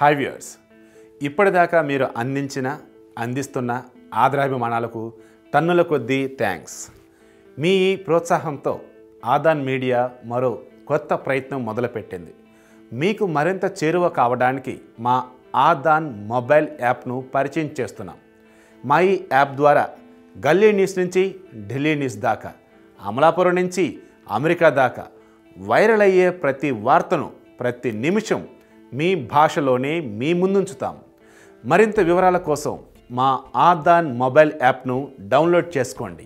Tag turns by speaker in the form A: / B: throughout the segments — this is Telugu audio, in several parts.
A: హాయ్ వ్యూయర్స్ ఇప్పటిదాకా మీరు అందించిన అందిస్తున్న ఆదరాభిమానాలకు తన్నుల కొద్దీ థ్యాంక్స్ మీ ప్రోత్సాహంతో ఆదాన్ మీడియా మరో కొత్త ప్రయత్నం మొదలుపెట్టింది మీకు మరింత చేరువ కావడానికి మా ఆదాన్ మొబైల్ యాప్ను పరిచయం చేస్తున్నాం మా ఈ యాప్ ద్వారా గల్లీ న్యూస్ నుంచి ఢిల్లీ న్యూస్ దాకా అమలాపురం నుంచి అమెరికా దాకా వైరల్ అయ్యే ప్రతి వార్తను ప్రతి నిమిషం మీ భాషలోనే మీ ముందుంచుతాం మరింత వివరాల కోసం మా ఆదాన్ మొబైల్ యాప్ను డౌన్లోడ్ చేసుకోండి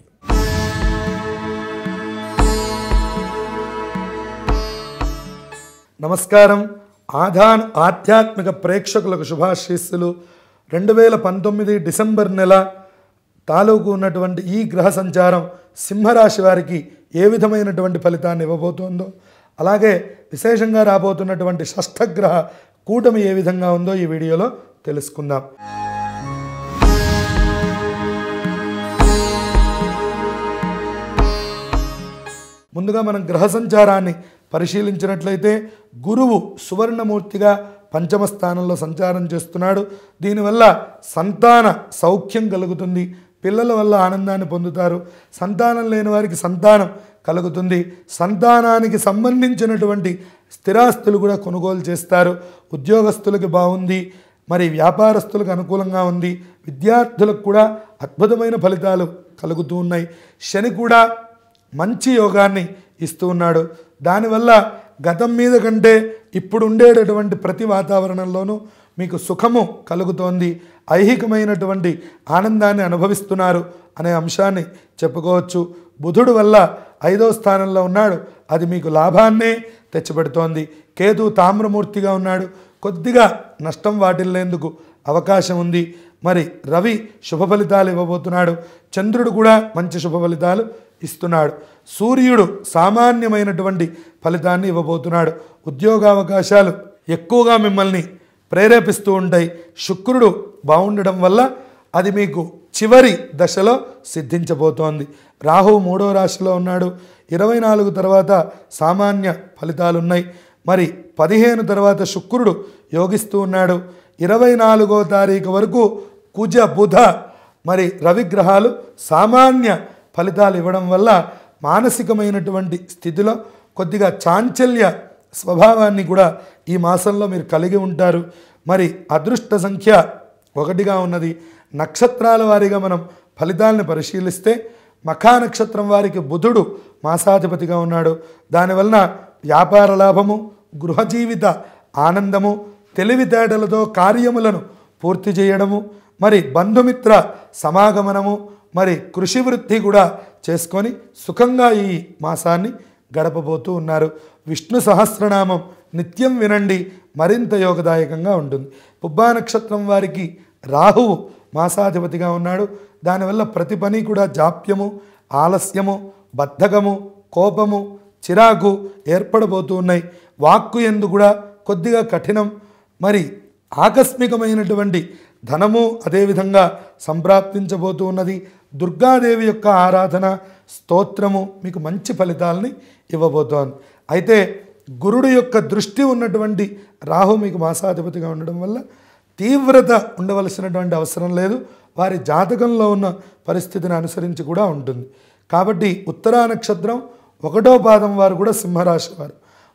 B: నమస్కారం ఆధాన్ ఆధ్యాత్మిక ప్రేక్షకులకు శుభాశీస్సులు రెండు వేల పంతొమ్మిది డిసెంబర్ నెల తాలూకు ఉన్నటువంటి ఈ గ్రహ సంచారం సింహరాశి వారికి ఏ విధమైనటువంటి ఫలితాన్ని ఇవ్వబోతోందో అలాగే విశేషంగా రాబోతున్నటువంటి షష్ఠగ్రహ కూటమి ఏ విధంగా ఉందో ఈ వీడియోలో తెలుసుకుందాం ముందుగా మనం గ్రహ సంచారాన్ని పరిశీలించినట్లయితే గురువు సువర్ణమూర్తిగా పంచమ స్థానంలో సంచారం చేస్తున్నాడు దీనివల్ల సంతాన సౌఖ్యం కలుగుతుంది పిల్లల వల్ల ఆనందాన్ని పొందుతారు సంతానం లేని వారికి సంతానం కలుగుతుంది సంతానానికి సంబంధించినటువంటి స్థిరాస్తులు కూడా కొనుగోలు చేస్తారు ఉద్యోగస్తులకి బాగుంది మరి వ్యాపారస్తులకు అనుకూలంగా ఉంది విద్యార్థులకు కూడా అద్భుతమైన ఫలితాలు కలుగుతూ ఉన్నాయి శని కూడా మంచి యోగాన్ని ఇస్తూ ఉన్నాడు దానివల్ల గతం మీద కంటే ఇప్పుడు ఉండేటటువంటి ప్రతి వాతావరణంలోనూ మీకు సుఖము కలుగుతోంది ఐహికమైనటువంటి ఆనందాన్ని అనుభవిస్తున్నారు అనే అంశాన్ని చెప్పుకోవచ్చు బుధుడు వల్ల ఐదో స్థానంలో ఉన్నాడు అది మీకు లాభాన్నే తెచ్చిపెడుతోంది కేతు తామ్రమూర్తిగా ఉన్నాడు కొద్దిగా నష్టం వాటిల్లేందుకు అవకాశం ఉంది మరి రవి శుభ ఫలితాలు ఇవ్వబోతున్నాడు చంద్రుడు కూడా మంచి శుభ ఫలితాలు ఇస్తున్నాడు సూర్యుడు సామాన్యమైనటువంటి ఫలితాన్ని ఇవ్వబోతున్నాడు ఉద్యోగావకాశాలు ఎక్కువగా మిమ్మల్ని ప్రేరేపిస్తూ ఉంటాయి శుక్రుడు బాగుండడం వల్ల అది మీకు చివరి దశలో సిద్ధించబోతోంది రాహు మూడో రాశిలో ఉన్నాడు ఇరవై నాలుగు తర్వాత సామాన్య ఫలితాలున్నాయి మరి పదిహేను తర్వాత శుక్రుడు యోగిస్తూ ఉన్నాడు ఇరవై నాలుగో తారీఖు వరకు కుజ బుధ మరి రవిగ్రహాలు సామాన్య ఫలితాలు ఇవ్వడం వల్ల మానసికమైనటువంటి స్థితిలో కొద్దిగా చాంచల్య స్వభావాన్ని కూడా ఈ మాసంలో మీరు కలిగి ఉంటారు మరి అదృష్ట సంఖ్య ఒకటిగా ఉన్నది నక్షత్రాల వారీగా మనం ఫలితాలను పరిశీలిస్తే మఖా నక్షత్రం వారికి బుధుడు మాసాధిపతిగా ఉన్నాడు దానివలన వ్యాపార లాభము గృహ జీవిత ఆనందము తెలివితేటలతో కార్యములను పూర్తి చేయడము మరి బంధుమిత్ర సమాగమనము మరి కృషి వృత్తి కూడా చేసుకొని సుఖంగా ఈ మాసాన్ని గడపబోతూ ఉన్నారు విష్ణు సహస్రనామం నిత్యం వినండి మరింత యోగదాయకంగా ఉంటుంది పుబ్బా నక్షత్రం వారికి రాహువు మాసాధిపతిగా ఉన్నాడు దానివల్ల ప్రతి పని కూడా జాప్యము ఆలస్యము బద్ధకము కోపము చిరాకు ఏర్పడబోతూ ఉన్నాయి వాక్కు ఎందు కూడా కొద్దిగా కఠినం మరి ఆకస్మికమైనటువంటి ధనము అదేవిధంగా సంప్రాప్తించబోతూ ఉన్నది దుర్గాదేవి యొక్క ఆరాధన స్తోత్రము మీకు మంచి ఫలితాలని ఇవ్వబోతోంది అయితే గురుడు యొక్క దృష్టి ఉన్నటువంటి రాహు మీకు మాసాధిపతిగా ఉండడం వల్ల తీవ్రత ఉండవలసినటువంటి అవసరం లేదు వారి జాతకంలో ఉన్న పరిస్థితిని అనుసరించి కూడా ఉంటుంది కాబట్టి ఉత్తరా నక్షత్రం ఒకటో పాదం వారు కూడా సింహరాశి వారు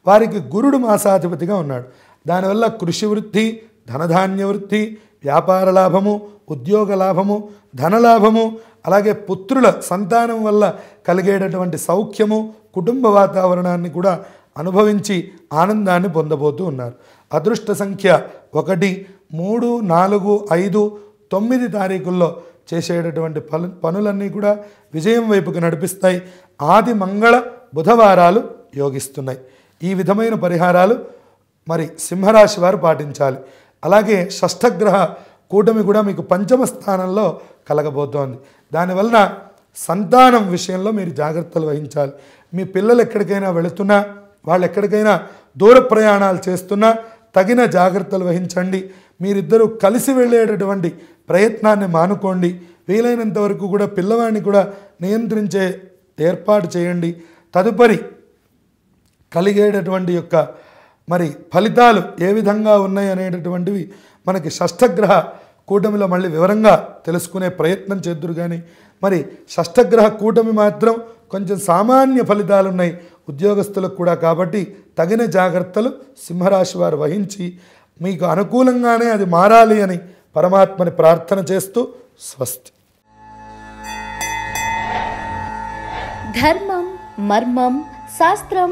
B: వారికి గురుడు మాసాధిపతిగా ఉన్నాడు దానివల్ల కృషి వృత్తి ధనధాన్య వృత్తి వ్యాపార లాభము ఉద్యోగ లాభము ధనలాభము అలాగే పుత్రుల సంతానం వల్ల కలిగేటటువంటి సౌఖ్యము కుటుంబ వాతావరణాన్ని కూడా అనుభవించి ఆనందాన్ని పొందబోతూ ఉన్నారు అదృష్ట సంఖ్య ఒకటి మూడు నాలుగు ఐదు తొమ్మిది తారీఖుల్లో చేసేటటువంటి పలు పనులన్నీ కూడా విజయం వైపుకు నడిపిస్తాయి ఆది మంగళ బుధవారాలు యోగిస్తున్నాయి ఈ విధమైన పరిహారాలు మరి సింహరాశి వారు పాటించాలి అలాగే షష్ఠగ్రహ కూటమి కూడా మీకు పంచమ స్థానంలో కలగబోతోంది దానివలన సంతానం విషయంలో మీరు జాగ్రత్తలు వహించాలి మీ పిల్లలు ఎక్కడికైనా వెళుతున్నా వాళ్ళు ఎక్కడికైనా దూర ప్రయాణాలు చేస్తున్నా తగిన జాగ్రత్తలు వహించండి మీరిద్దరూ కలిసి వెళ్ళేటటువంటి ప్రయత్నాన్ని మానుకోండి వీలైనంత వరకు కూడా పిల్లవాడిని కూడా నియంత్రించే ఏర్పాటు చేయండి తదుపరి కలిగేటటువంటి యొక్క మరి ఫలితాలు ఏ విధంగా ఉన్నాయి అనేటటువంటివి మనకి షష్ఠగ్రహ కూటమిలో మళ్ళీ వివరంగా తెలుసుకునే ప్రయత్నం చేద్దురు కానీ మరి షష్ఠగ్రహ కూటమి మాత్రం కొంచెం సామాన్య ఫలితాలు ఉన్నాయి ఉద్యోగస్తులకు కూడా కాబట్టి తగిన జాగ్రత్తలు సింహరాశి వారు వహించి మీకు అనుకూలంగానే అది మారాలి అని పరమాత్మని ప్రార్థన చేస్తూ స్వస్తి ధర్మం మర్మం శాస్త్రం